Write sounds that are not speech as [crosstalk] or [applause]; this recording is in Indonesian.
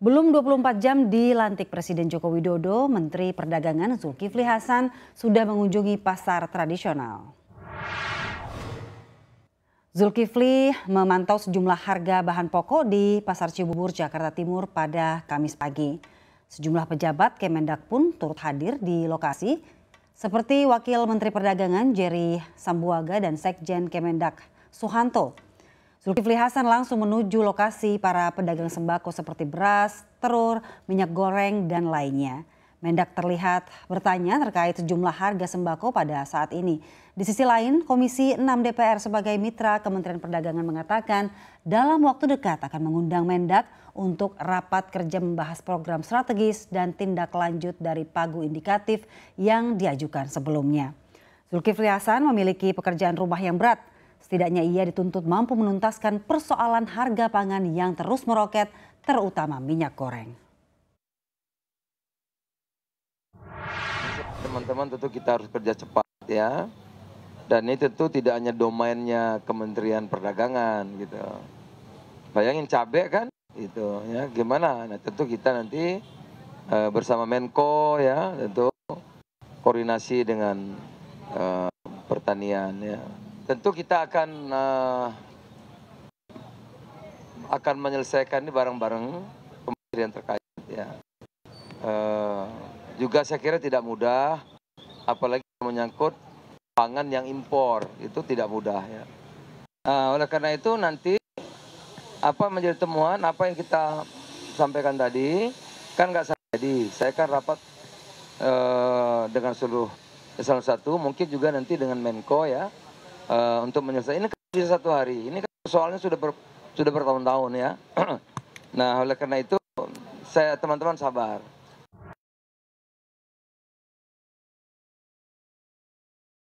Belum 24 jam dilantik Presiden Joko Widodo, Menteri Perdagangan Zulkifli Hasan sudah mengunjungi pasar tradisional. Zulkifli memantau sejumlah harga bahan pokok di Pasar Cibubur, Jakarta Timur pada Kamis pagi. Sejumlah pejabat Kemendak pun turut hadir di lokasi, seperti Wakil Menteri Perdagangan Jerry Sambuaga dan Sekjen Kemendak Suhanto Zulkifli Hasan langsung menuju lokasi para pedagang sembako seperti beras, telur, minyak goreng, dan lainnya. Mendak terlihat bertanya terkait sejumlah harga sembako pada saat ini. Di sisi lain, Komisi 6 DPR sebagai mitra Kementerian Perdagangan mengatakan dalam waktu dekat akan mengundang Mendak untuk rapat kerja membahas program strategis dan tindak lanjut dari pagu indikatif yang diajukan sebelumnya. Zulkifli Hasan memiliki pekerjaan rumah yang berat Setidaknya ia dituntut mampu menuntaskan persoalan harga pangan yang terus meroket, terutama minyak goreng. Teman-teman tentu kita harus kerja cepat ya. Dan ini tentu tidak hanya domainnya Kementerian Perdagangan gitu. Bayangin cabai kan itu ya gimana? Nah, tentu kita nanti e, bersama Menko ya tentu koordinasi dengan e, pertanian ya. Tentu kita akan uh, akan menyelesaikan ini bareng-bareng kementerian terkait. Ya. Uh, juga saya kira tidak mudah, apalagi menyangkut pangan yang impor itu tidak mudah ya. uh, oleh karena itu nanti apa menjadi temuan apa yang kita sampaikan tadi kan nggak saya jadi saya kan rapat uh, dengan seluruh salah satu mungkin juga nanti dengan Menko ya uh, untuk menyelesaikan. Ini kan bisa satu hari. Ini kan soalnya sudah ber, sudah bertahun-tahun ya. [clears throat] nah oleh karena itu saya teman-teman sabar.